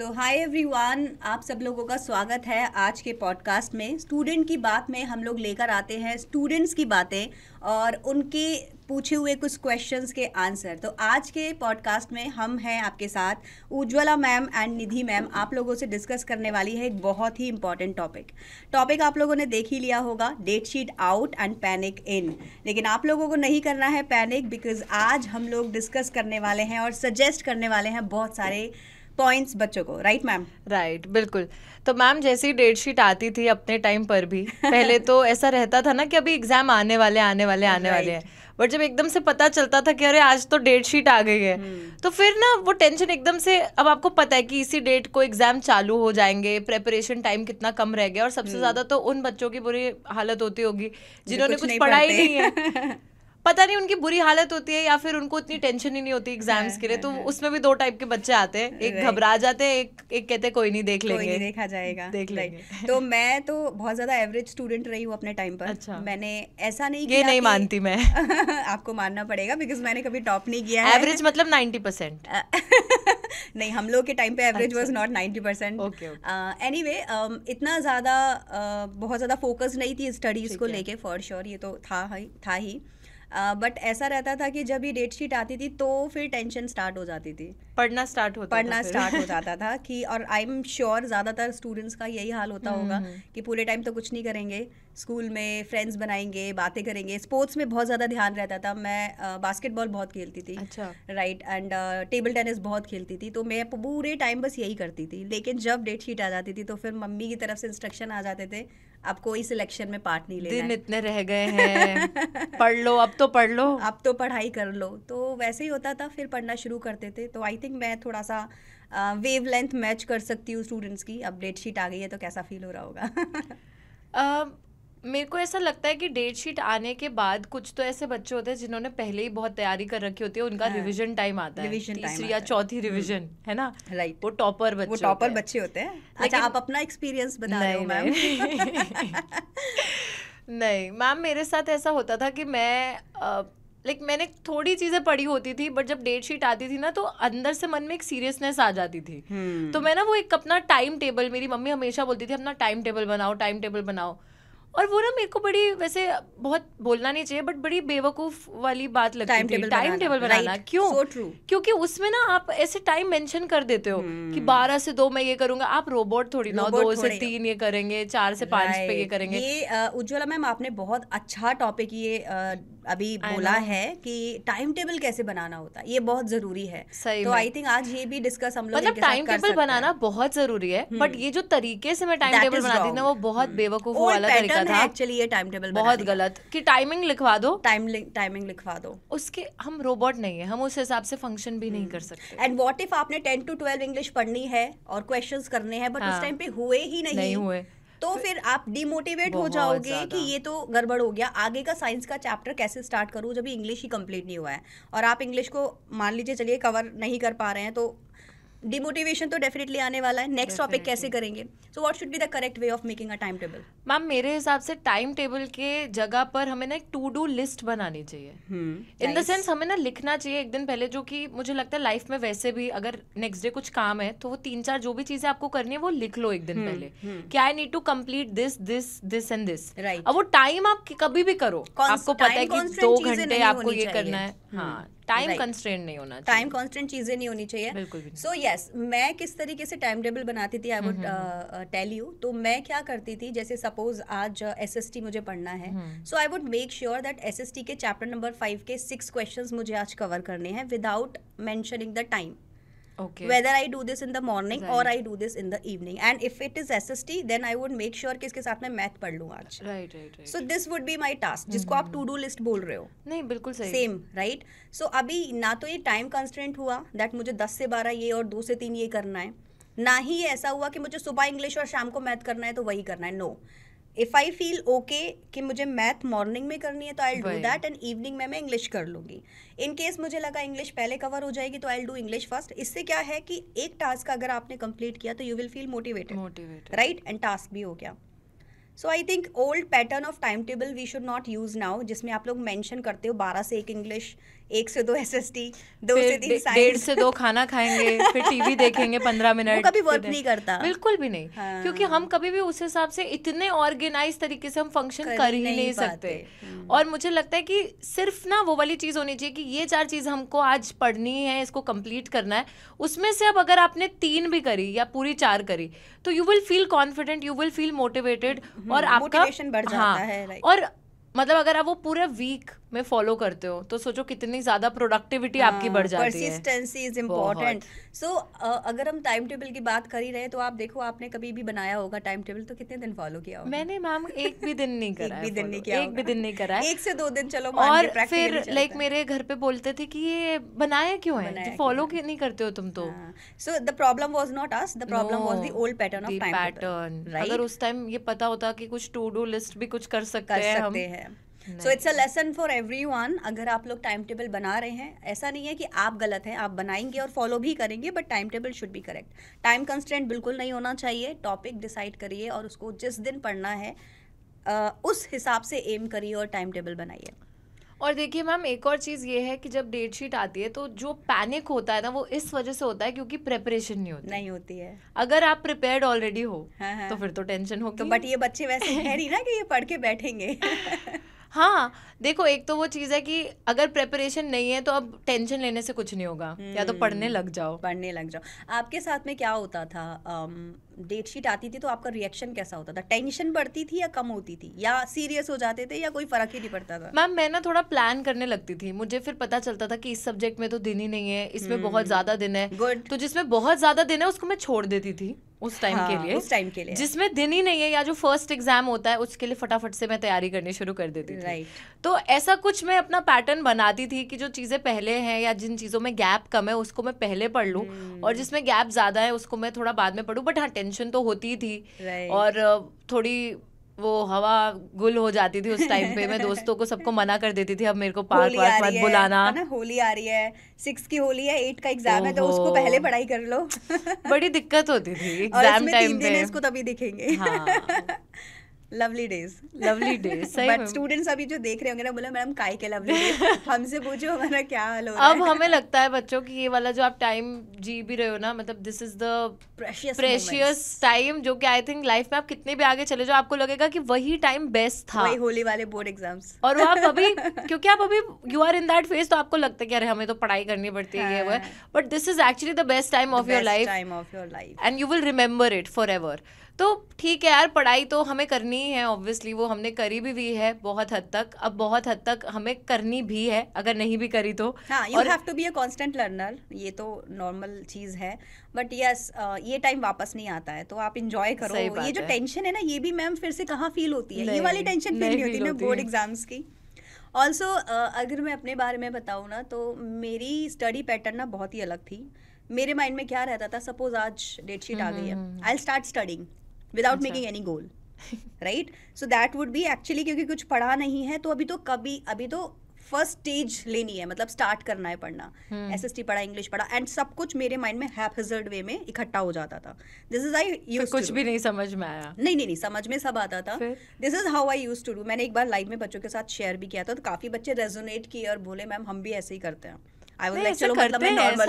सो hi everyone आप सब लोगों का स्वागत है आज के पॉडकास्ट में स्टूडेंट की बात में हम लोग लेकर आते हैं स्टूडेंट्स की बातें और उनके पूछे हुए कुछ क्वेश्चंस के आंसर तो आज के पॉडकास्ट में हम हैं आपके साथ Ujjwala ma'am and Nidhi ma'am आप लोगों से डिस्कस करने वाली है एक बहुत ही इंपॉर्टेंट टॉपिक टॉपिक आप लोगों ने देख ही लिया होगा date sheet out and panic in लेकिन आप लोगों को नहीं करना है पैनिक बिकॉज आज हम लोग डिस्कस करने वाले हैं और सजेस्ट करने वाले हैं बहुत सारे पॉइंट्स बच्चों को राइट मैम राइट बिल्कुल तो मैम जैसी डेट शीट आती थी अपने टाइम पर भी पहले तो ऐसा रहता था ना कि अभी एग्जाम आने वाले आने वाले आने right. वाले हैं बट जब एकदम से पता चलता था कि अरे आज तो डेट शीट आ गई है hmm. तो फिर ना वो टेंशन एकदम से अब आपको पता है कि इसी डेट को एग्जाम चालू हो जाएंगे प्रेपरेशन टाइम कितना कम रह गया और सबसे hmm. ज्यादा तो उन बच्चों की बुरी हालत होती होगी जिन्होंने कुछ, कुछ पढ़ा ही नहीं है पता नहीं उनकी बुरी हालत होती है या फिर उनको इतनी टेंशन ही नहीं होती एग्जाम्स हाँ, के लिए हाँ, तो हाँ। उसमें भी दो टाइप के बच्चे आते हैं एक घबरा जाते हैं एक एक कहते हैं कोई नहीं देख लेंगे नहीं देखा जाएगा देख लेंगे तो मैं तो बहुत ज्यादा एवरेज स्टूडेंट रही हूँ अपने टाइम पर अच्छा मैंने ऐसा नहीं ये नहीं मानती मैं आपको मानना पड़ेगा बिकॉज मैंने कभी टॉप नहीं किया एवरेज मतलब नाइन्टी परसेंट नहीं हम लोग के टाइम पे average was not ninety percent anyway इतना ज़्यादा uh, बहुत ज़्यादा फोकस नहीं थी स्टडीज़ को लेके फॉर श्योर ये तो था ही था ही बट ऐसा रहता था कि जब ये डेट शीट आती थी तो फिर टेंशन स्टार्ट हो जाती थी पढ़ना स्टार्ट होता पढ़ना स्टार्ट हो जाता था कि और आई एम श्योर ज़्यादातर स्टूडेंट्स का यही हाल होता होगा हम्म, हम्म। कि पूरे टाइम तो कुछ नहीं करेंगे स्कूल में फ्रेंड्स बनाएंगे बातें करेंगे स्पोर्ट्स में बहुत ज़्यादा ध्यान रहता था मैं बास्केटबॉल बहुत खेलती थी राइट एंड टेबल टेनिस बहुत खेलती थी तो मैं पूरे टाइम बस यही करती थी लेकिन जब डेट शीट आ जाती थी तो फिर मम्मी की तरफ से इंस्ट्रक्शन आ जाते थे अब कोई सिलेक्शन में पार्ट नहीं लेना दिन इतने रह गए हैं पढ़ लो अब तो पढ़ लो अब तो पढ़ाई कर लो तो वैसे ही होता था फिर पढ़ना शुरू करते थे तो आई थिंक मैं थोड़ा सा वेव लेंथ मैच कर सकती हूँ स्टूडेंट्स की अब डेट शीट आ गई है तो कैसा फील हो रहा होगा मेरे को ऐसा लगता है कि डेट शीट आने के बाद कुछ तो ऐसे बच्चे होते हैं जिन्होंने पहले ही बहुत तैयारी कर रखी होती है उनका रिवीजन हाँ। टाइम आता है तीसरी या चौथी रिवीजन हम्म। है ना राइट वो टॉपर बच्चे वो टॉपर बच्चे होते हैं अच्छा आप अपना एक्सपीरियंस बता रहे हो मैम नहीं मैम मेरे साथ ऐसा होता था कि मैं लाइक मैंने थोड़ी चीज़ें पढ़ी होती थी बट जब डेट शीट आती थी ना तो अंदर से मन में एक सीरियसनेस आ जाती थी hmm. तो मैं ना वो एक अपना टाइम टेबल मेरी मम्मी हमेशा बोलती थी अपना टाइम टेबल बनाओ टाइम टेबल बनाओ और वो ना मेरे को बड़ी वैसे बहुत बोलना नहीं चाहिए बट बड़ी बेवकूफ वाली बात लगती थी टाइम टेबल बनाना क्यों so क्योंकि उसमें ना आप ऐसे टाइम मेंशन कर देते हो hmm. कि बारह से दो मैं ये करूंगा आप रोबोट थोड़ी ना दो से तीन ये करेंगे चार से पांच पे ये करेंगे ये उज्ज्वला मैम आपने बहुत अच्छा टॉपिक ये अभी बोला है कि टाइम टेबल कैसे बनाना होता है ये बहुत जरूरी है सही तो आई थिंक आज ये भी डिस्कस हम लोग मतलब टाइम टेबल बनाना बहुत जरूरी है बट हम्म। ये जो तरीके से मैं टाइम टेबल बनाती ना वो बहुत हम्म। बेवकूफ वाला तरीका था एक्चुअली ये टाइम टेबल बहुत गलत कि टाइमिंग लिखवा दो टाइम टाइमिंग लिखवा दो उसके हम रोबोट नहीं है हम उस हिसाब से फंक्शन भी नहीं हम्म। कर सकते एंड वॉट इफ आपने टेन टू ट्वेल्व इंग्लिश पढ़नी है और क्वेश्चन करने हैं बट उस टाइम हाँ। पे हुए ही नहीं हुए तो फिर आप डिमोटिवेट हो जाओगे कि ये तो गड़बड़ हो गया आगे का साइंस का चैप्टर कैसे स्टार्ट करूँ जब इंग्लिश ही कंप्लीट नहीं हुआ है और आप इंग्लिश को मान लीजिए चलिए कवर नहीं कर पा रहे हैं तो डिमोटिवेशन तो डेफिनेटली आने वाला है नेक्स्ट टॉपिक कैसे करेंगे so what should be the correct way of making a time table ma'am मेरे हिसाब से टाइम टेबल के जगह पर हमें ना एक टू डू लिस्ट बनानी चाहिए इन द सेंस हमें ना लिखना चाहिए एक दिन पहले जो कि मुझे लगता है लाइफ में वैसे भी अगर नेक्स्ट डे कुछ काम है तो वो तीन चार जो भी चीजें आपको करनी है वो लिख लो एक दिन hmm. पहले कि I need to complete this this this and this right अब वो टाइम आप कभी भी करो आपको पता है कि दो घंटे आपको ये करना है टाइम हाँ, हम्म, कंस्ट्रेंट नहीं होना टाइम कॉन्स्टेंट चीजें नहीं होनी चाहिए सो यस so, yes, मैं किस तरीके से टाइम टेबल बनाती थी आई वुड टेल यू तो मैं क्या करती थी जैसे सपोज आज एस एस टी मुझे पढ़ना है so I would make sure that S S T के चैप्टर नंबर फाइव के सिक्स क्वेश्चन मुझे आज कवर करने हैं without mentioning the time okay. whether I do this in the morning right. or I do this in the evening. And if it is SST, then I would make sure कि इसके साथ मैं math पढ़ लूँ आज. Right, right, right. So this would be my task, जिसको आप to do list बोल रहे हो. नहीं बिल्कुल सही. Same, right? So अभी ना तो ये time constraint हुआ that मुझे 10 से 12 ये और 2 से 3 ये करना है. ना ही ऐसा हुआ कि मुझे सुबह इंग्लिश और शाम को मैथ करना है तो वही करना है no no. If I feel okay कि मुझे मैथ मॉर्निंग में करनी है तो I do that and evening में मैं इंग्लिश कर लूंगी इन केस मुझे लगा इंग्लिश पहले कवर हो जाएगी तो आई डू इंग्लिश फर्स्ट इससे क्या है कि एक टास्क अगर आपने कंप्लीट किया तो you will feel motivated right and task भी हो गया so I think old pattern of time table we should not use now जिसमें आप लोग मैंशन करते हो बारह से एक इंग्लिश एक से दो एस एस टी दो से तीन डेढ़ से दो खाना खाएंगे फिर टीवी देखेंगे पंद्रह मिनट कभी वर्क नहीं करता बिल्कुल भी नहीं हाँ। क्योंकि हम कभी भी उस हिसाब से इतने ऑर्गेनाइज तरीके से हम फंक्शन कर, कर ही नहीं, नहीं सकते हम्म। और मुझे लगता है कि सिर्फ ना वो वाली चीज़ होनी चाहिए कि ये चार चीज़ हमको आज पढ़नी है इसको कंप्लीट करना है उसमें से अब अगर आपने तीन भी करी या पूरी चार करी तो you will feel confident you will feel motivated और आपका हाँ और मतलब अगर आप वो पूरा वीक में फॉलो करते हो तो सोचो कितनी ज्यादा प्रोडक्टिविटी हाँ, आपकी बढ़ जाती है परसिस्टेंसी इज इम्पोर्टेंट सो अगर हम टाइम टेबल की बात कर ही रहे तो आप देखो आपने कभी भी बनाया होगा टाइम टेबल तो कितने दिन फॉलो किया होगा मैंने मैम एक भी दिन नहीं करा एक भी दिन नहीं किया एक भी दिन नहीं करा एक से दो दिन चलो और फिर लाइक मेरे घर पे बोलते थे कि ये बनाया क्यों है फॉलो तो क्यों नहीं करते हो तुम तो so the problem was not us the problem was the old pattern of pattern अगर उस टाइम ये पता होता कि कुछ टू डू लिस्ट भी कुछ कर सकते हैं so it's a lesson for everyone अगर आप लोग टाइम टेबल बना रहे हैं ऐसा नहीं है कि आप गलत हैं आप बनाएंगे और फॉलो भी करेंगे बट टाइम टेबल शुड भी करेक्ट टाइम कंस्टेंट बिल्कुल नहीं होना चाहिए टॉपिक डिसाइड करिए और उसको जिस दिन पढ़ना है Uh, उस हिसाब से एम करिए और टाइम टेबल बनाइए और देखिए मैम एक और चीज़ ये है कि जब डेट शीट आती है तो जो पैनिक होता है ना वो इस वजह से होता है क्योंकि प्रिपरेशन नहीं होती नहीं होती है अगर आप प्रिपेयर्ड ऑलरेडी हो हाँ हाँ। तो फिर तो टेंशन हो तो बट ये बच्चे वैसे है नहीं ना कि ये पढ़ के बैठेंगे हाँ देखो एक तो वो चीज़ है कि अगर प्रेपरेशन नहीं है तो अब टेंशन लेने से कुछ नहीं होगा hmm. या तो पढ़ने हम्म, लग जाओ पढ़ने लग जाओ आपके साथ में क्या होता था डेट शीट आती थी तो आपका रिएक्शन कैसा होता था टेंशन बढ़ती थी या कम होती थी या सीरियस हो जाते थे या कोई फर्क ही नहीं पड़ता था मैम मैं ना थोड़ा प्लान करने लगती थी मुझे फिर पता चलता था कि इस सब्जेक्ट में तो दिन ही नहीं है इसमें hmm. बहुत हम्म। ज्यादा दिन है गुड तो जिसमें बहुत ज्यादा दिन है उसको मैं छोड़ देती थी उस टाइम हाँ, के लिए उस टाइम के लिए जिसमें दिन ही नहीं है या जो फर्स्ट एग्जाम होता है उसके लिए फटाफट से मैं तैयारी करनी शुरू कर देती थी right. तो ऐसा कुछ मैं अपना पैटर्न बनाती थी कि जो चीज़ें पहले हैं या जिन चीज़ों में गैप कम है उसको मैं पहले पढ़ लूँ hmm. और जिसमें गैप ज़्यादा है उसको मैं थोड़ा बाद में पढ़ू बट हाँ टेंशन तो होती थी right. और थोड़ी वो हवा गुल हो जाती थी उस टाइम पे मैं दोस्तों को सबको मना कर देती थी अब मेरे को पार्क मत बुलाना ना होली आ रही है सिक्स की होली है एट का एग्जाम है तो उसको पहले पढ़ाई कर लो बड़ी दिक्कत होती थी एग्जाम टाइम पे इसको तभी दिखेंगे हाँ। लवली डेज लवली डेज सही बट स्टूडेंट्स अभी जो देख रहे होंगे ना बोला मैडम काय के लवली हमसे पूछो हमारा क्या हाल हो अब हमें लगता है बच्चों कि ये वाला जो आप टाइम जी भी रहे हो ना मतलब this is the precious time जो कि आई थिंक लाइफ में आप कितने भी आगे चले जाओ आपको लगेगा कि वही टाइम बेस्ट था वही होली वाले बोर्ड एग्जाम्स और वो आप अभी क्योंकि आप अभी you are in that phase तो आपको लगता है कि अरे हमें तो पढ़ाई करनी पड़ती है ये वो but this is actually the best time of your life time of your life and you will remember it forever तो ठीक है यार पढ़ाई तो हमें करनी ही है ऑब्वियसली वो हमने करी भी हुई है बहुत हद तक अब बहुत हद तक हमें करनी भी है अगर नहीं भी करी तो you have to be a constant learner ये तो नॉर्मल चीज़ है बट यस yes, ये टाइम वापस नहीं आता है तो आप इंजॉय करो ये जो टेंशन है ना ये भी मैम फिर से कहाँ फील होती है ये वाली टेंशन फील नहीं होती ना बोर्ड एग्जाम्स की ऑल्सो uh, अगर मैं अपने बारे में बताऊँ ना तो मेरी स्टडी पैटर्न ना बहुत ही अलग थी मेरे माइंड में क्या रहता था सपोज आज डेट शीट आ गई है I start studying without making any goal right so that would be actually क्योंकि कुछ पढ़ा नहीं है तो अभी तो कभी अभी तो फर्स्ट स्टेज लेनी है मतलब स्टार्ट करना है पढ़ना एस एस टी पढ़ा इंग्लिश पढ़ा एंड सब कुछ मेरे माइंड में हैप हैपेजर्ड वे में इकट्ठा हो जाता था दिस इज आई यूज कुछ भी नहीं समझ में आया नहीं नहीं नहीं समझ में सब आता था this is how I used to do मैंने एक बार लाइव में बच्चों के साथ शेयर भी किया था तो काफी बच्चे रेजोनेट किए और बोले मैम हम भी ऐसे ही करते हैं मतलब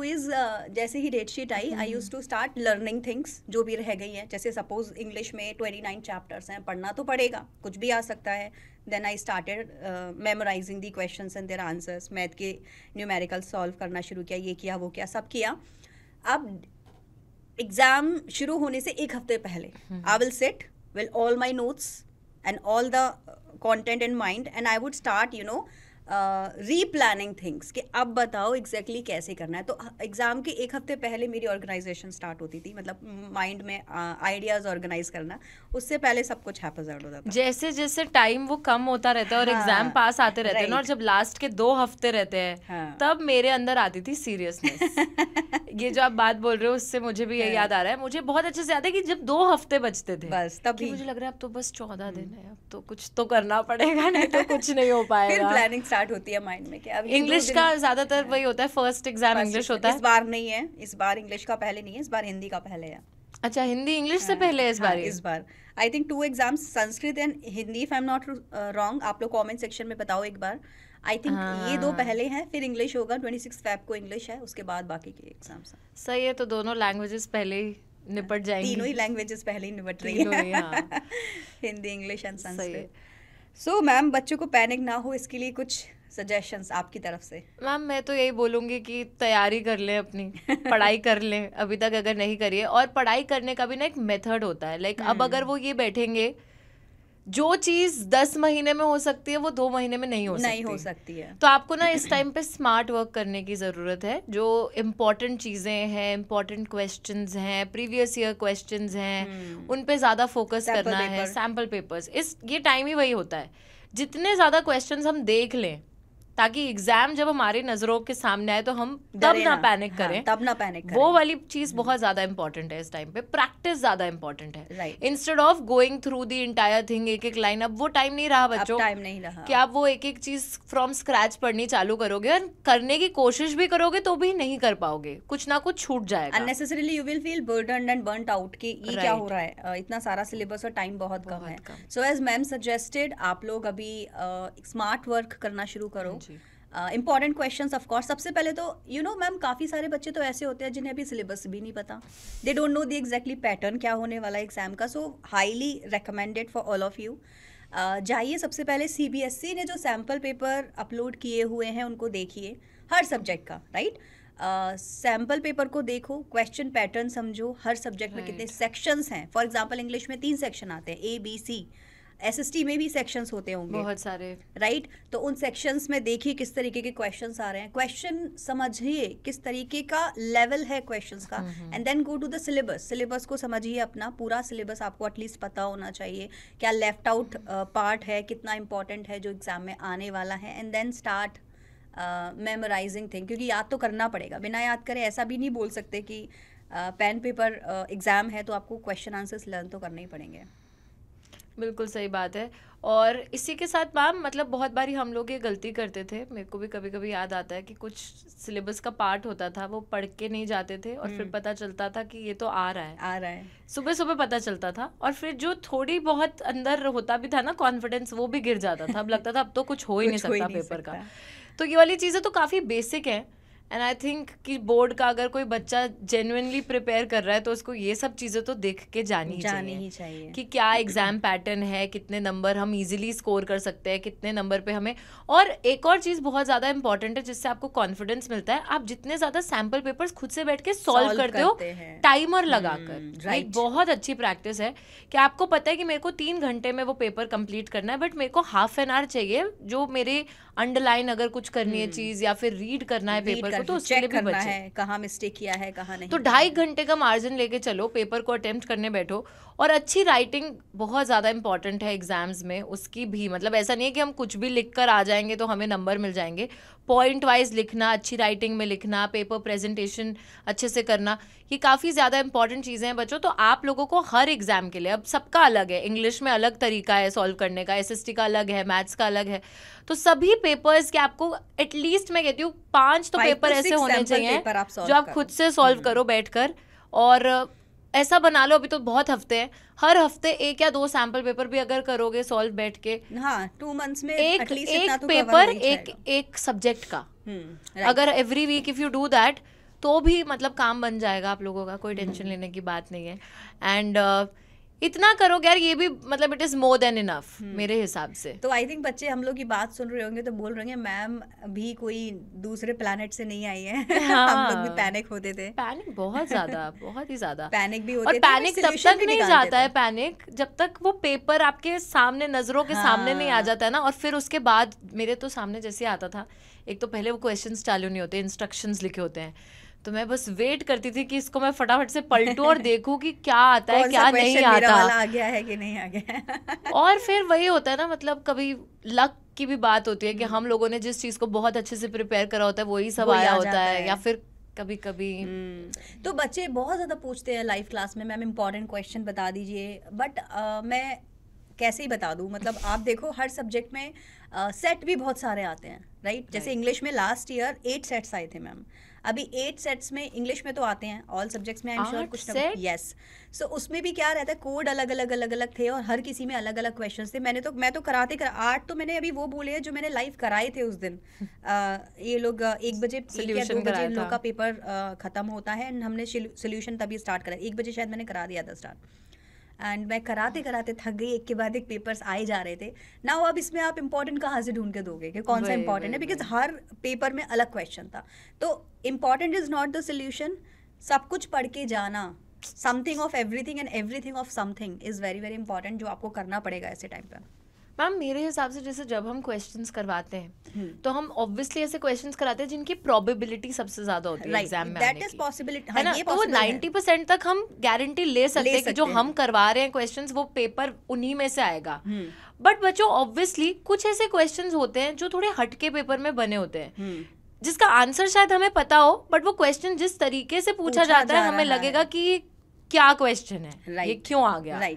uh, जैसे ही date sheet I I to start learning things जो भी रह गई जैसे सपोज इंग्लिश में ट्वेंटी नाइन चैप्टर्स हैं पढ़ना तो पड़ेगा कुछ भी आ सकता है then I started memorising the question and their answers math के न्यूमेरिकल सॉल्व करना शुरू किया ये किया वो किया सब किया अब एग्ज़ाम शुरू होने से एक हफ्ते पहले I will set will all my notes and all the content in mind and I would start you know replanning things कि अब बताओ एग्जैक्टली exactly कैसे करना है तो एग्ज़ाम के एक हफ्ते पहले मेरी ऑर्गेनाइजेशन स्टार्ट होती थी मतलब माइंड में आइडियाज़ ऑर्गेनाइज करना उससे पहले सब कुछ हैपजर्ड जैसे जैसे टाइम वो कम होता रहता है और एग्ज़ाम हाँ, पास आते रहते हैं और जब लास्ट के दो हफ्ते रहते हैं हाँ, तब मेरे अंदर आती थी सीरियसनेस ये जो आप बात बोल रहे हो उससे मुझे भी ये हाँ। याद आ रहा है मुझे बहुत अच्छे से याद है कि जब दो हफ्ते बचते थे बस तब मुझे लग रहा है अब तो बस चौदह दिन हम्म। है अब तो कुछ तो करना पड़ेगा नहीं तो कुछ नहीं हो पाएगा प्लानिंग स्टार्ट होती है माइंड में क्या इंग्लिश का ज्यादातर वही होता है फर्स्ट एग्जाम इंग्लिश होता है इस बार नहीं है इस बार इंग्लिश का पहले नहीं है इस बार हिंदी का पहले है अच्छा हिंदी इंग्लिश से हाँ, पहले हाँ, इस बार इस बार I think two exams Sanskrit and Hindi if I am not wrong आप लोग कमेंट सेक्शन में बताओ एक बार आई थिंक ये दो हाँ। पहले हैं फिर इंग्लिश होगा ट्वेंटी सिक्स फैब को इंग्लिश है उसके बाद बाकी के एग्जाम्स सही है तो दोनों लैंग्वेजेस पहले ही निपट जाएंगे तीनों ही लैंग्वेजेस पहले ही निपट रही है Hindi English and Sanskrit so so, ma'am बच्चों को पैनिक ना हो इसके लिए कुछ सजेशंस आपकी तरफ से मैम मैं तो यही बोलूंगी कि तैयारी कर लें अपनी पढ़ाई कर लें अभी तक अगर नहीं करिए और पढ़ाई करने का भी ना एक मेथड होता है लाइक like, अब हम्म। अगर वो ये बैठेंगे जो चीज दस महीने में हो सकती है वो दो महीने में नहीं हो नहीं सकती हो सकती है तो आपको ना इस टाइम पे स्मार्ट वर्क करने की ज़रूरत है जो इम्पोर्टेंट चीज़ें हैं इम्पोर्टेंट क्वेश्चन हैं प्रीवियस ईयर क्वेश्चन हैं हम्म। उन पे ज़्यादा फोकस करना है सैम्पल पेपर्स इस ये टाइम ही वही होता है जितने ज़्यादा क्वेश्चन हम देख लें ताकि एग्जाम जब हमारे नजरों के सामने आए तो हम तब ना पैनिक हाँ, करें तब ना पैनिक करें वो वाली चीज हम्म। बहुत ज्यादा इंपॉर्टेंट है इस टाइम पे प्रैक्टिस ज्यादा इंपॉर्टेंट है instead of going through the entire thing एक एक लाइन अब वो टाइम नहीं रहा बच्चों टाइम नहीं रहा कि आप वो एक एक चीज फ्रॉम स्क्रैच पढ़नी चालू करोगे और करने की कोशिश भी करोगे तो भी नहीं कर पाओगे कुछ ना कुछ छूट जाएगा unnecessarily you will feel burden and burn out की ये क्या हो रहा है इतना सारा सिलेबस और टाइम बहुत कम है सो एज मैम सजेस्टेड आप लोग अभी स्मार्ट वर्क करना शुरू करो इंपॉर्टेंट क्वेश्चन ऑफकोर्स सबसे पहले तो यू नो मैम काफ़ी सारे बच्चे तो ऐसे होते हैं जिन्हें अभी सिलेबस भी नहीं पता they don't know the exactly pattern क्या होने वाला है एग्जाम का so highly recommended for all of you जाइए सबसे पहले सी बी एस ई ने जो सैम्पल पेपर अपलोड किए हुए हैं उनको देखिए हर सब्जेक्ट का राइट सैम्पल पेपर को देखो क्वेश्चन पैटर्न समझो हर सब्जेक्ट right. में कितने सेक्शंस हैं फॉर एग्जांपल इंग्लिश में तीन सेक्शन आते हैं A B C S S T में भी सेक्शंस होते होंगे बहुत सारे राइट तो उन सेक्शंस में देखिए किस तरीके के क्वेश्चन आ रहे हैं क्वेश्चन समझिए किस तरीके का लेवल है क्वेश्चन का and then go to the syllabus syllabus को समझिए अपना पूरा सिलेबस आपको एटलीस्ट पता होना चाहिए क्या लेफ्ट आउट पार्ट है कितना इंपॉर्टेंट है जो एग्जाम में आने वाला है and then start memorising thing क्योंकि याद तो करना पड़ेगा बिना याद करे ऐसा भी नहीं बोल सकते कि पेन पेपर एग्ज़ाम है तो आपको क्वेश्चन आंसर्स लर्न तो करने ही पड़ेंगे बिल्कुल सही बात है और इसी के साथ मैम मतलब बहुत बारी हम लोग ये गलती करते थे मेरे को भी कभी कभी याद आता है कि कुछ सिलेबस का पार्ट होता था वो पढ़ के नहीं जाते थे और फिर हम्म। पता चलता था कि ये तो आ रहा है आ रहा है सुबह सुबह पता चलता था और फिर जो थोड़ी बहुत अंदर होता भी था ना कॉन्फिडेंस वो भी गिर जाता था अब लगता था अब तो कुछ हो ही नहीं सकता पेपर का तो ये वाली चीज़ें तो काफ़ी बेसिक हैं एंड आई थिंक कि बोर्ड का अगर कोई बच्चा जेनुअनली प्रिपेयर कर रहा है तो उसको ये सब चीज़ें तो देख के जानी जानी ही चाहिए कि क्या एग्ज़ाम पैटर्न है कितने नंबर हम इजीली स्कोर कर सकते हैं कितने नंबर पे हमें और एक और चीज़ बहुत ज़्यादा इंपॉर्टेंट है जिससे आपको कॉन्फिडेंस मिलता है आप जितने ज़्यादा सैम्पल पेपर्स खुद से बैठ के सॉल्व करते हो टाइमर लगा कर राइट बहुत अच्छी प्रैक्टिस है कि आपको पता है कि मेरे को तीन घंटे में वो पेपर कंप्लीट करना है बट मेरे को हाफ एन आवर चाहिए जो मेरे अंडरलाइन अगर कुछ करनी है हम्म। चीज या फिर रीड करना है पेपर को तो उसके लिए भी बचे कहा मिस्टेक किया है कहाँ नहीं तो ढाई घंटे का मार्जिन लेके चलो पेपर को अटेम्प्ट करने बैठो और अच्छी राइटिंग बहुत ज़्यादा इंपॉर्टेंट है एग्जाम्स में उसकी भी मतलब ऐसा नहीं है कि हम कुछ भी लिख कर आ जाएंगे तो हमें नंबर मिल जाएंगे पॉइंट वाइज लिखना अच्छी राइटिंग में लिखना पेपर प्रेजेंटेशन अच्छे से करना ये काफ़ी ज़्यादा इंपॉर्टेंट चीज़ें हैं बच्चों तो आप लोगों को हर एग्ज़ाम के लिए अब सबका अलग है इंग्लिश में अलग तरीका है सॉल्व करने का एस का अलग है मैथ्स का अलग है तो सभी पेपर्स के आपको एटलीस्ट मैं कहती हूँ पाँच तो पेपर ऐसे होने चाहिए जो आप खुद से सॉल्व हम्म। करो बैठ और ऐसा बना लो अभी तो बहुत हफ्ते हैं हर हफ्ते एक या दो सैम्पल पेपर भी अगर करोगे सॉल्व बैठ के हाँ टू मंथ्स में एक एक पेपर तो एक एक सब्जेक्ट का हम्म, अगर every week if you do that तो भी मतलब काम बन जाएगा आप लोगों का कोई टेंशन हम्म। लेने की बात नहीं है एंड uh, इतना करो यार ये भी मतलब it is more than enough मेरे हिसाब से तो आई थिंक बच्चे हम लोग की बात सुन रहे होंगे तो बोल रहे होंगे मैम भी कोई दूसरे प्लानट से नहीं आई है हाँ, हम लोग भी पैनिक होते थे पैनिक बहुत ज्यादा बहुत ही ज्यादा पैनिक भी होते और पैनिक तब तक नहीं जाता है पैनिक जब तक वो पेपर आपके सामने नजरों के सामने नहीं आ हाँ। जाता है ना और फिर उसके बाद मेरे तो सामने जैसे आता था एक तो पहले वो क्वेश्चंस चालू नहीं होते इंस्ट्रक्शंस लिखे होते हैं तो मैं बस वेट करती थी कि इसको मैं फटाफट से पलटू और देखू कि क्या आता है क्या नहीं आता आ गया है कि नहीं आ गया और फिर वही होता है ना मतलब कभी लक की भी बात होती है कि हम्म। हम लोगों ने जिस चीज को बहुत अच्छे से प्रिपेयर करा होता है वही सब आया होता है, है या फिर कभी कभी हम्म। तो बच्चे बहुत ज़्यादा पूछते हैं लाइव क्लास में मैम इम्पॉर्टेंट क्वेश्चन बता दीजिए बट मैं कैसे ही बता दूँ मतलब आप देखो हर सब्जेक्ट में सेट भी बहुत सारे आते हैं राइट जैसे इंग्लिश में लास्ट ईयर एट सेट्स आए थे मैम अभी एट सेट्स में इंग्लिश में तो आते हैं ऑल सब्जेक्ट्स में आई एम श्योर कुछ ना यस सो उसमें भी क्या रहता है कोड अलग अलग अलग अलग थे और हर किसी में अलग अलग क्वेश्चन थे मैंने तो मैं तो कराते कर आर्ट तो मैंने अभी वो बोले हैं जो मैंने लाइव कराए थे उस दिन आ, ये लोग एक बजे बजे इन लोग का पेपर ख़त्म होता है एंड हमने सोल्यूशन तभी स्टार्ट करा एक बजे शायद मैंने करा दिया था स्टार्ट एंड मैं कराते कराते थक गई एक के बाद एक पेपर्स आए जा रहे थे ना अब इसमें आप इम्पोर्टेंट कहाँ से ढूंढ के दोगे कि कौन सा इम्पोर्टेंट है बिकॉज हर पेपर में अलग क्वेश्चन था तो important is not the solution सब कुछ पढ़ के जाना something of everything and everything of something is very very important जो आपको करना पड़ेगा ऐसे टाइम पर मैम मेरे हिसाब से जैसे जब हम क्वेश्चंस करवाते हैं हम्म। तो हम ऑब्वियसली ऐसे क्वेश्चंस कराते हैं जिनकी प्रोबेबिलिटी सबसे ज्यादा होती right. है एग्जाम में दैट इज पॉसिबिलिटी है ना तो वो 90% तक हम गारंटी ले सकते हैं कि जो हम करवा रहे हैं क्वेश्चंस वो पेपर उन्हीं में से आएगा बट हम्म। बच्चों ऑब्वियसली कुछ ऐसे क्वेश्चंस होते हैं जो थोड़े हटके पेपर में बने होते हैं हम्म। जिसका आंसर शायद हमें पता हो बट वो क्वेश्चन जिस तरीके से पूछा जाता है हमें लगेगा कि क्या क्वेश्चन है ये क्यों आ गया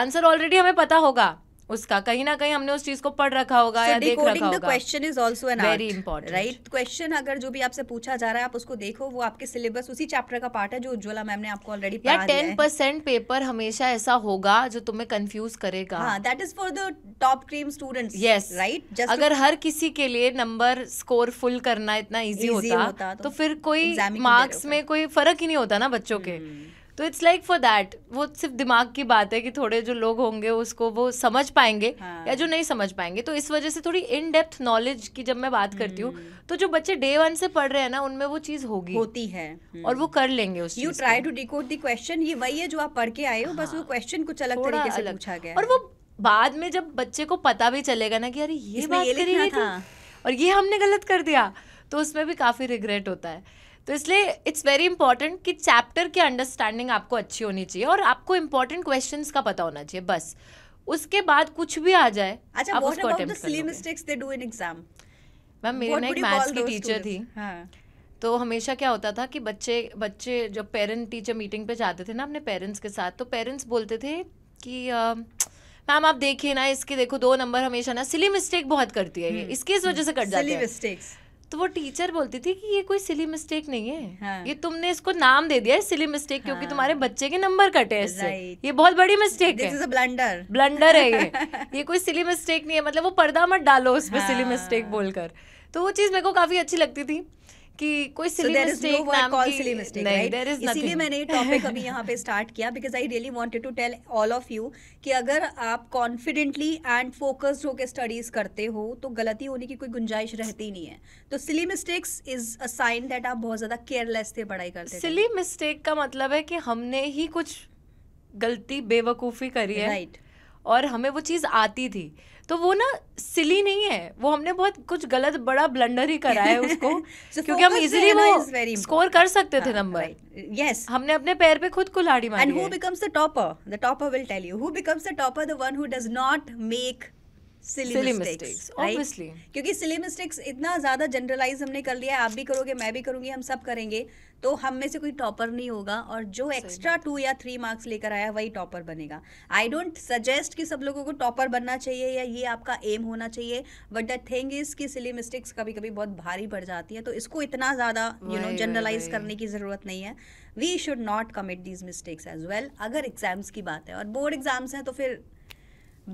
आंसर ऑलरेडी हमें पता होगा उसका कहीं ना कहीं हमने उस चीज को पढ़ रखा होगा so, या देख रखा होगा question is also an very important right question अगर जो भी आपसे पूछा जा रहा है आप उसको देखो वो आपके सिलेबस उसी चैप्टर का पार्ट है जो उज्ज्वला मैम ने आपको ऑलरेडी पढ़ा या टेन परसेंट पेपर हमेशा ऐसा होगा जो तुम्हें कंफ्यूज करेगा that is for the top cream students yes right अगर हर किसी के लिए नंबर स्कोर फुल करना इतना इजी होता, तो, तो फिर कोई मार्क्स में कोई फर्क ही नहीं होता ना बच्चों के हम्म। तो इट्स लाइक फॉर दैट वो सिर्फ दिमाग की बात है कि थोड़े जो लोग होंगे उसको वो समझ पाएंगे हाँ. या जो नहीं समझ पाएंगे तो इस वजह से थोड़ी इन डेप्थ नॉलेज की जब मैं बात करती हूँ हम्म। तो जो बच्चे डे वन से पढ़ रहे हैं ना उनमें वो चीज होगी होती है और वो हम्म। कर लेंगे उस you try to decode the question ये वही है जो आप पढ़ के आए हो बस वो क्वेश्चन हाँ। कुछ अलग तरीके से पूछा गया और वो बाद में जब बच्चे को पता भी चलेगा ना कि अरे ये बात करी थी और ये हमने गलत कर दिया तो उसमें भी काफी रिग्रेट होता है तो इसलिए इट्स वेरी इंपॉर्टेंट कि चैप्टर की अंडरस्टैंडिंग आपको अच्छी होनी चाहिए और आपको इंपॉर्टेंट क्वेश्चन का पता होना चाहिए बस उसके बाद कुछ भी आ जाए अच्छा, मैम मेरी ना एक मैथ्स की टीचर थी हाँ। तो हमेशा क्या होता था कि बच्चे बच्चे जब पेरेंट टीचर मीटिंग पे जाते थे ना अपने पेरेंट्स के साथ तो पेरेंट्स बोलते थे कि मैम आप देखिए ना इसके देखो दो नंबर हमेशा ना सिली मिस्टेक बहुत करती है ये हम्म, इसकी इस वजह से कट हम्म, जाती है तो वो टीचर बोलती थी कि ये कोई सिली मिस्टेक नहीं है हाँ। ये तुमने इसको नाम दे दिया है सिली मिस्टेक हाँ। क्योंकि तुम्हारे बच्चे के नंबर कटे हैं इससे right. ये बहुत बड़ी मिस्टेक This है ब्लंडर ब्लंडर है ये ये कोई सिली मिस्टेक नहीं है मतलब वो पर्दा मत डालो उस हाँ। सिली मिस्टेक बोलकर तो वो चीज़ मेरे को काफ़ी अच्छी लगती थी कि कोई सिली मिस्टेक नाम की सिली मिस्टेक राइट इसीलिए मैंने ये टॉपिक अभी यहाँ पे स्टार्ट किया because I really wanted to tell all of you कि अगर आप कॉन्फिडेंटली एंड फोकस्ड होकर स्टडीज करते हो तो गलती होने की कोई गुंजाइश रहती नहीं है तो silly mistakes is a sign that आप बहुत ज्यादा केयरलेस थे पढ़ाई करते सिली मिस्टेक का मतलब है कि हमने ही कुछ गलती बेवकूफ़ी करी है राइट और हमें वो चीज़ आती थी तो वो ना सिली नहीं है वो हमने बहुत कुछ गलत बड़ा ब्लंडर ही करा है उसको so क्योंकि हम इजीली वो स्कोर कर सकते थे नंबर हाँ, यस हमने अपने पैर पे खुद कुल्हाड़ी मारी and who becomes the topper the topper will tell you who becomes the topper the one who does not make क्योंकि सिली मिस्टेक्स इतना ज़्यादा जनरलाइज हमने कर लिया है आप भी करोगे मैं भी करूंगी हम सब करेंगे तो हम में से कोई टॉपर नहीं होगा और जो एक्स्ट्रा टू या थ्री मार्क्स लेकर आया वही टॉपर बनेगा आई डोंट सजेस्ट कि सब लोगों को टॉपर बनना चाहिए या ये आपका एम होना चाहिए बट द थिंग इज कि सिली मिस्टेक्स कभी कभी बहुत भारी पड़ जाती है तो इसको इतना ज़्यादा यू नो जनरलाइज करने की ज़रूरत नहीं है we should not commit these mistakes as well अगर एग्जाम्स की बात है और बोर्ड एग्जाम्स हैं तो फिर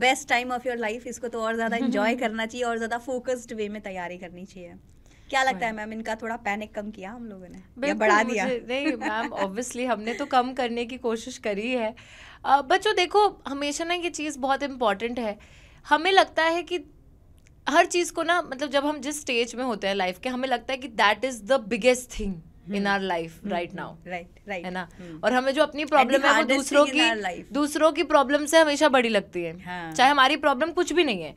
best time of your life इसको तो और ज़्यादा इंजॉय करना चाहिए और ज़्यादा फोकस्ड वे में तैयारी करनी चाहिए क्या लगता है मैम इनका थोड़ा पैनिक कम किया हम लोगों ने या बढ़ा दिया नहीं मैम ऑब्वियसली हमने तो कम करने की कोशिश करी है बच्चों देखो हमेशा ना ये चीज़ बहुत इम्पोर्टेंट है हमें लगता है कि हर चीज़ को ना मतलब जब हम जिस स्टेज में होते हैं लाइफ के हमें लगता है कि that is the biggest thing in our life right now right right है ना hmm. और हमें जो अपनी प्रॉब्लम है वो दूसरों की दूसरों की प्रॉब्लम से हमेशा बड़ी लगती है हाँ. चाहे हमारी प्रॉब्लम कुछ भी नहीं है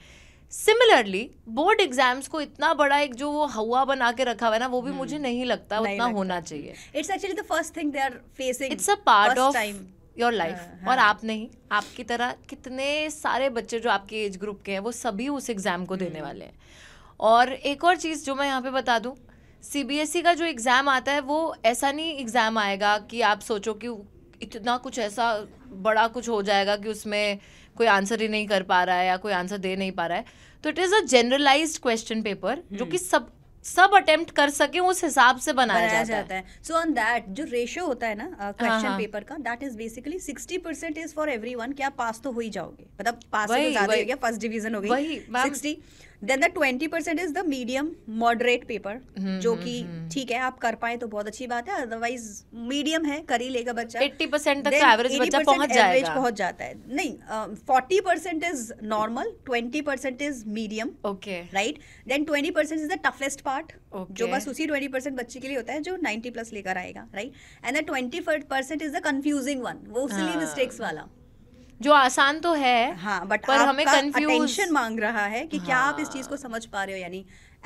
सिमिलरली बोर्ड एग्जाम्स को इतना बड़ा एक जो वो हवा बना के रखा हुआ है ना वो भी hmm. मुझे नहीं लगता नहीं उतना लगता. होना चाहिए it's actually the first thing they are facing it's a part of your life और आप नहीं आपकी तरह कितने सारे बच्चे जो आपके एज ग्रुप के हैं वो सभी उस एग्जाम को hmm. देने वाले हैं और एक और चीज़ जो मैं यहाँ पे बता दूँ सीबीएसई e का जो एग्ज़ाम आता है वो ऐसा नहीं एग्ज़ाम आएगा कि आप सोचो कि इतना कुछ ऐसा बड़ा कुछ हो जाएगा कि उसमें कोई आंसर ही नहीं कर पा रहा है या कोई आंसर दे नहीं पा रहा है तो it is a generalise question paper जो हम्म। कि सब सब अटेम्प्ट कर सके उस हिसाब से बनाया, बनाया जाता, जाता है सो ऑन दैट जो रेशियो होता है ना क्वेश्चन uh, पेपर हाँ, हाँ। का that is basically sixty percent is for everyone क्या आप पास तो हो ही जाओगे मतलब पास तो ज्यादा हो गया फर्स्ट डिवीजन हो गई sixty then the twenty percent is the medium moderate paper जो हम्म, कि हम्म। ठीक है आप कर पाए तो बहुत अच्छी बात है अदरवाइज मीडियम है कर ही लेगा बच्चा एट्टी परसेंट एवरेज तो बच्चा पहुंच जाएगा पहुंच जाता है नहीं forty percent is normal twenty percent is medium okay right then twenty percent is the toughest part जो बस उसी ट्वेंटी परसेंट बच्चे के लिए होता है जो नाइनटी प्लस लेकर आएगा right and the twenty percent is the confusing one वो उसी मिस्टेक्स हाँ। वाला जो आसान तो है हाँ बट पर हमें कंफ्यूजन मांग रहा है कि हाँ. क्या आप इस हाँ। चीज को समझ पा रहे हो यानी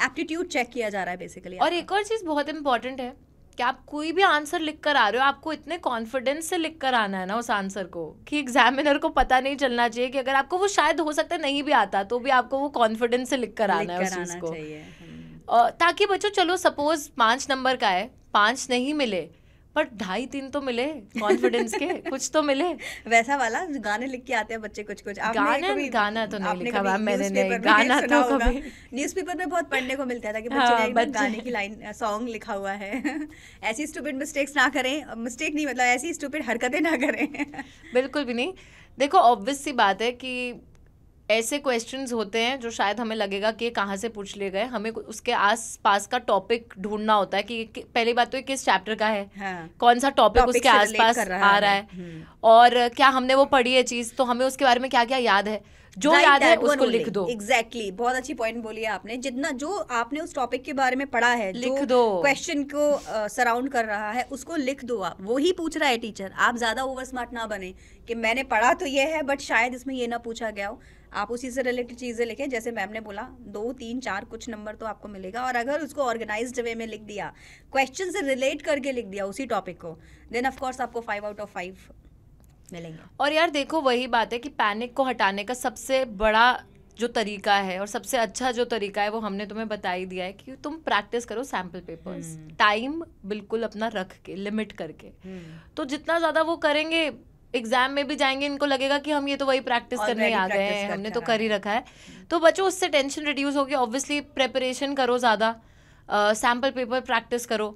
एप्टीट्यूड चेक किया जा रहा है बेसिकली और एक और चीज बहुत इंपॉर्टेंट है कि आप कोई भी आंसर लिख कर आ रहे हो आपको इतने कॉन्फिडेंस से लिख कर आना है ना उस आंसर को कि एग्जामिनर को पता नहीं चलना चाहिए कि अगर आपको वो शायद हो सकता है नहीं भी आता तो भी आपको वो कॉन्फिडेंस से लिख कर आना कर है उस चीज को हम्म। ताकि बच्चों चलो सपोज पांच नंबर का है पांच नहीं मिले बट ढाई तीन तो मिले कॉन्फिडेंस के कुछ तो मिले वैसा वाला गाने लिख के आते हैं बच्चे कुछ कुछ गाना गाना तो नहीं लिखा हुआ मैंने नहीं गाना तो कभी न्यूज़पेपर में बहुत पढ़ने को मिलता था कि बच्चे हाँ, ने गाने की लाइन सॉन्ग लिखा हुआ है ऐसी स्टूपिड मिस्टेक्स ना करें मिस्टेक नहीं मतलब ऐसी स्टूपिड हरकतें ना करें बिल्कुल भी नहीं देखो ऑब्वियस सी बात है कि ऐसे क्वेश्चंस होते हैं जो शायद हमें लगेगा कि कहाँ से पूछ लिए गए हमें उसके आस पास का टॉपिक ढूंढना होता है कि, पहली बात तो किस चैप्टर का है हाँ, कौन सा टॉपिक उसके आस पास आ रहा है हम्म। और क्या हमने वो पढ़ी है चीज़ तो हमें उसके बारे में क्या क्या याद है जो right, याद है उसको लिख दो एग्जैक्टली exactly, बहुत अच्छी पॉइंट बोली है आपने जितना जो आपने उस टॉपिक के बारे में पढ़ा है लिख दो क्वेश्चन को सराउंड uh, कर रहा है उसको लिख दो आप वो ही पूछ रहा है टीचर आप ज्यादा ओवर स्मार्ट ना बने कि मैंने पढ़ा तो ये है बट शायद इसमें ये ना पूछा गया हो आप उसी से रिलेटेड चीज़ें लिखें जैसे मैम ने बोला दो तीन चार कुछ नंबर तो आपको मिलेगा और अगर उसको ऑर्गेनाइज वे में लिख दिया क्वेश्चन से रिलेट करके लिख दिया उसी टॉपिक को देन ऑफकोर्स आपको फाइव आउट ऑफ फाइव मिलेंगे और यार देखो वही बात है कि पैनिक को हटाने का सबसे बड़ा जो तरीका है और सबसे अच्छा जो तरीका है वो हमने तुम्हें बता ही दिया है कि तुम प्रैक्टिस करो सैम्पल पेपर्स टाइम बिल्कुल अपना रख के लिमिट करके hmm. तो जितना ज़्यादा वो करेंगे एग्जाम में भी जाएंगे इनको लगेगा कि हम ये तो वही प्रैक्टिस करने आ गए हैं हमने तो कर ही रखा है तो बच्चों उससे टेंशन रिड्यूस होगी ऑब्वियसली प्रेपरेशन करो ज़्यादा सैम्पल पेपर प्रैक्टिस करो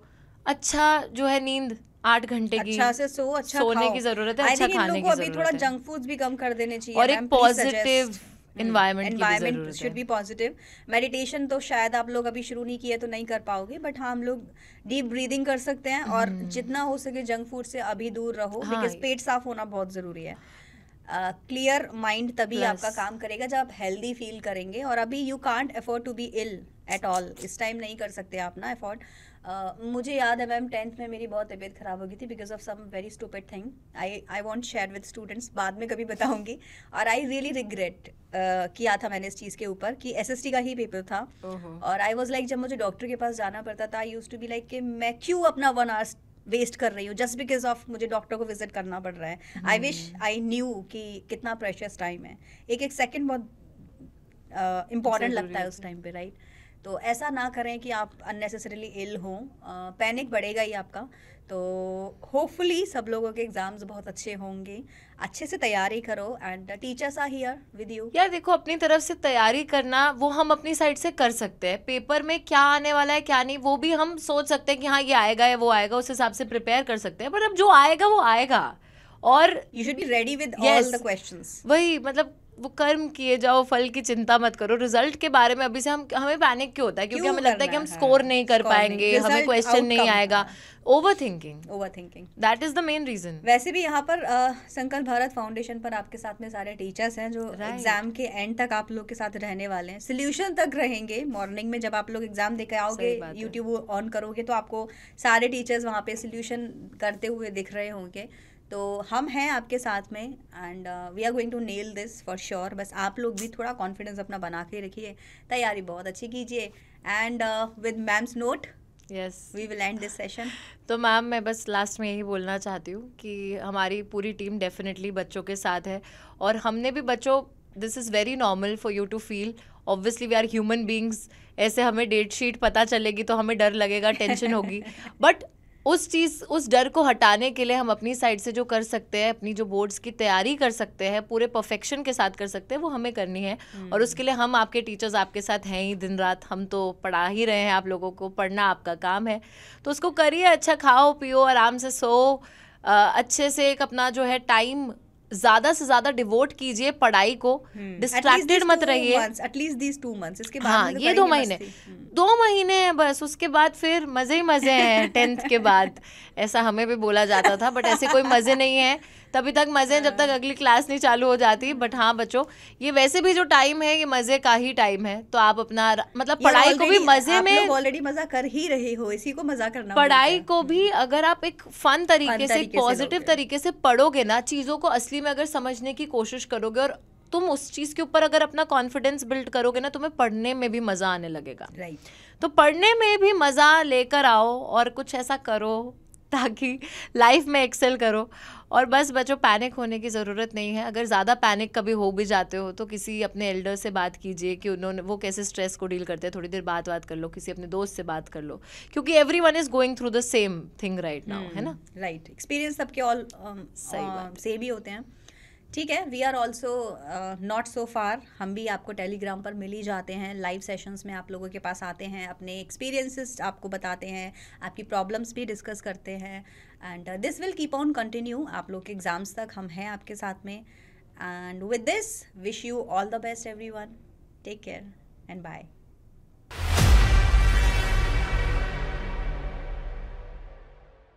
अच्छा जो है नींद आठ घंटे की अच्छा से सो अच्छा सोने की जरूरत है अच्छा खाने की जरूरत अभी थोड़ा जंक फूड भी कम कर देने चाहिए और एक positive environment should be positive meditation तो शायद आप लोग अभी शुरू नहीं किया तो नहीं कर पाओगे बट हाँ हम लोग डीप ब्रीदिंग कर सकते हैं और hmm. जितना हो सके जंक फूड से अभी दूर रहो बिकॉज हाँ। पेट साफ होना बहुत ज़रूरी है क्लियर माइंड तभी आपका काम करेगा जब आप हेल्दी फील करेंगे और अभी you can't afford to be ill at all इस टाइम नहीं कर सकते आप ना अफोर्ड uh, मुझे याद है मैम टेंथ में मेरी बहुत तबीयत ख़राब हो गई थी because of some very stupid thing I I want share with students बाद में कभी बताऊंगी और आई रियली रिग्रेट किया था मैंने इस चीज़ के ऊपर कि एस का ही पेपर था uh-huh. और आई वॉज लाइक जब मुझे डॉक्टर के पास जाना पड़ता था I used to be like कि मैं क्यों अपना वन आवर्स वेस्ट कर रही हूँ जस्ट बिकॉज ऑफ मुझे डॉक्टर को विजिट करना पड़ रहा है आई विश आई न्यू कि कितना प्रेशियस टाइम है एक एक सेकेंड बहुत इंपॉर्टेंट uh, लगता है उस टाइम पे राइट right? तो ऐसा ना करें कि आप अननेसेसरीली इल हों पैनिक बढ़ेगा ही आपका तो होपफुली सब लोगों के एग्ज़ाम्स बहुत अच्छे होंगे अच्छे से तैयारी करो and teachers are here with you यार देखो अपनी तरफ से तैयारी करना वो हम अपनी साइड से कर सकते हैं पेपर में क्या आने वाला है क्या नहीं वो भी हम सोच सकते हैं कि हाँ ये आएगा या वो आएगा उस हिसाब से प्रिपेयर कर सकते हैं पर अब जो आएगा वो आएगा और you should be ready with all the questions वही मतलब वो कर्म किए जाओ फल की चिंता मत करो रिजल्ट के बारे में अभी से हम हमें पैनिक क्यों होता है क्योंकि हमें लगता है कि हम स्कोर नहीं कर पाएंगे हमें क्वेश्चन नहीं आएगा over thinking over thinking that is the main reason वैसे भी यहाँ पर संकल्प भारत फाउंडेशन पर आपके साथ में सारे टीचर्स हैं जो एग्जाम के एंड तक आप लोग के साथ रहने वाले हैं सोल्यूशन तक रहेंगे मॉर्निंग में जब आप लोग एग्जाम देकर आओगे यूट्यूब ऑन करोगे तो आपको सारे टीचर्स वहाँ पे सोल्यूशन करते हुए दिख रहे होंगे तो हम हैं आपके साथ में and we are going to nail this for sure बस आप लोग भी थोड़ा कॉन्फिडेंस अपना बना के रखिए तैयारी बहुत अच्छी कीजिए and with ma'am's note yes we will end this session तो मैम मैं बस लास्ट में यही बोलना चाहती हूँ कि हमारी पूरी टीम डेफिनेटली बच्चों के साथ है और हमने भी बच्चों this is very normal for you to feel obviously we are human beings ऐसे हमें डेट शीट पता चलेगी तो हमें डर लगेगा टेंशन होगी बट उस चीज़ उस डर को हटाने के लिए हम अपनी साइड से जो कर सकते हैं अपनी जो बोर्ड्स की तैयारी कर सकते हैं पूरे परफेक्शन के साथ कर सकते हैं वो हमें करनी है हम्म। और उसके लिए हम आपके टीचर्स आपके साथ हैं ही दिन रात हम तो पढ़ा ही रहे हैं आप लोगों को पढ़ना आपका काम है तो उसको करिए अच्छा खाओ पियो आराम से सो अच्छे से एक अपना जो है टाइम ज्यादा से ज्यादा डिवोट कीजिए पढ़ाई को डिस्ट्रैक्टेड हम्म, मत रहिए एटलीस्ट दीज टू मंथ्स इसके बाद हाँ तो ये दो महीने हम्म। दो महीने हैं बस उसके बाद फिर मजे ही मजे हैं टेंथ के बाद ऐसा हमें भी बोला जाता था बट ऐसे कोई मजे नहीं है तभी तक मज़े हैं जब तक हाँ। अगली क्लास नहीं चालू हो जाती बट हाँ बच्चों ये वैसे भी जो टाइम है ये मज़े का ही टाइम है तो आप अपना मतलब पढ़ाई को भी मज़े में ऑलरेडी मज़ा कर ही रहे हो इसी को मज़ा करना पढ़ाई को भी अगर आप एक फन तरीके से पॉजिटिव तरीके से पढ़ोगे ना चीज़ों को असली में अगर समझने की कोशिश करोगे और तुम उस चीज़ के ऊपर अगर अपना कॉन्फिडेंस बिल्ड करोगे ना तुम्हें पढ़ने में भी मज़ा आने लगेगा right. तो पढ़ने में भी मज़ा लेकर आओ और कुछ ऐसा करो ताकि लाइफ में एक्सेल करो और बस बच्चों पैनिक होने की ज़रूरत नहीं है अगर ज़्यादा पैनिक कभी हो भी जाते हो तो किसी अपने एल्डर से बात कीजिए कि उन्होंने वो कैसे स्ट्रेस को डील करते हैं थोड़ी देर बात बात कर लो किसी अपने दोस्त से बात कर लो क्योंकि everyone is going through the same thing right now है ना राइट हम्म, एक्सपीरियंस सबके ऑल um, सेम uh, ही होते हैं ठीक है we are also not so far हम भी आपको टेलीग्राम पर मिल ही जाते हैं लाइव सेशंस में आप लोगों के पास आते हैं अपने एक्सपीरियंसेस आपको बताते हैं आपकी प्रॉब्लम्स भी डिस्कस करते हैं and this will keep on continue आप लोग के एग्ज़ाम्स तक हम हैं आपके साथ में and with this wish you all the best everyone take care and bye